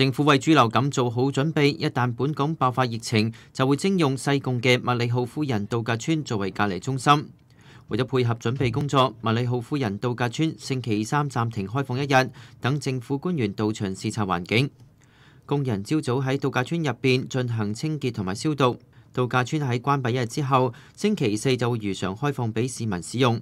政府为主流感做好准备，一旦本港爆发疫情，就会征用西贡嘅麦里浩夫人度假村作为隔离中心。为咗配合准备工作，麦里浩夫人度假村星期三暂停开放一日，等政府官员到场视察环境。工人朝早喺度假村入边进行清洁同埋消毒。度假村喺关闭一日之后，星期四就会如常开放俾市民使用。